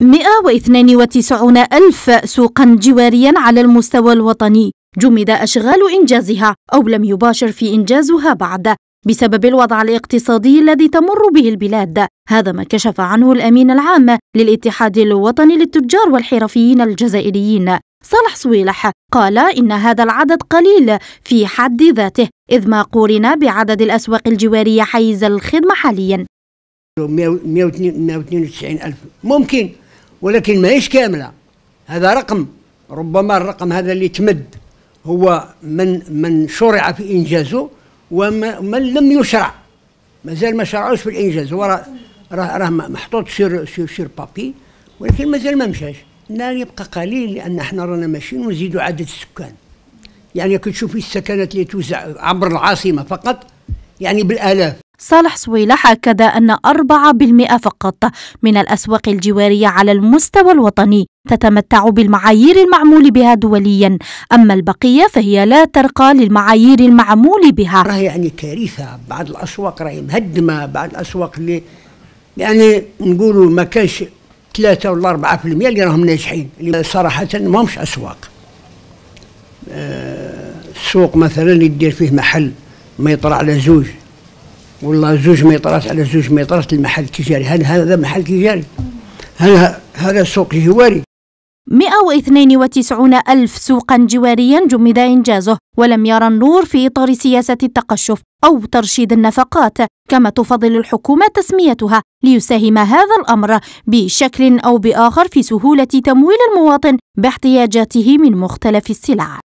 192 ألف سوقا جواريا على المستوى الوطني جمد أشغال إنجازها أو لم يباشر في إنجازها بعد بسبب الوضع الاقتصادي الذي تمر به البلاد هذا ما كشف عنه الأمين العام للاتحاد الوطني للتجار والحرفيين الجزائريين صالح صويلح قال إن هذا العدد قليل في حد ذاته إذ ما قورنا بعدد الأسواق الجوارية حيز الخدمة حاليا 192 ألف ممكن ولكن ماهيش كامله هذا رقم ربما الرقم هذا اللي تمد هو من من شرع في انجازه ومن لم يشرع مازال ما شرعوش في الانجاز هو راه راه محطوط سير سير سير بابي ولكن مازال ما مشاش النار يبقى قليل لان احنا رانا ماشيين ونزيدوا عدد السكان يعني كتشوفي السكنات اللي توزع عبر العاصمه فقط يعني بالالاف صالح سويلح أكد أن 4% فقط من الأسواق الجوارية على المستوى الوطني تتمتع بالمعايير المعمول بها دوليا أما البقية فهي لا ترقى للمعايير المعمول بها رأي يعني كارثة بعض الأسواق راهي مهدمة بعض الأسواق اللي يعني نقولوا ما كانش 3 ولا 4% اللي راهم ناجحين اللي صراحة ما همش أسواق آه، السوق مثلا يدير فيه محل ما يطلع على زوج والله زوج ميطرات على زوج ميطرات المحل التجاري هل هذا محل تجاري هل هذا سوق جواري 192 ألف سوقا جواريا جمد إنجازه ولم يرى النور في إطار سياسة التقشف أو ترشيد النفقات كما تفضل الحكومة تسميتها ليساهم هذا الأمر بشكل أو بآخر في سهولة تمويل المواطن باحتياجاته من مختلف السلع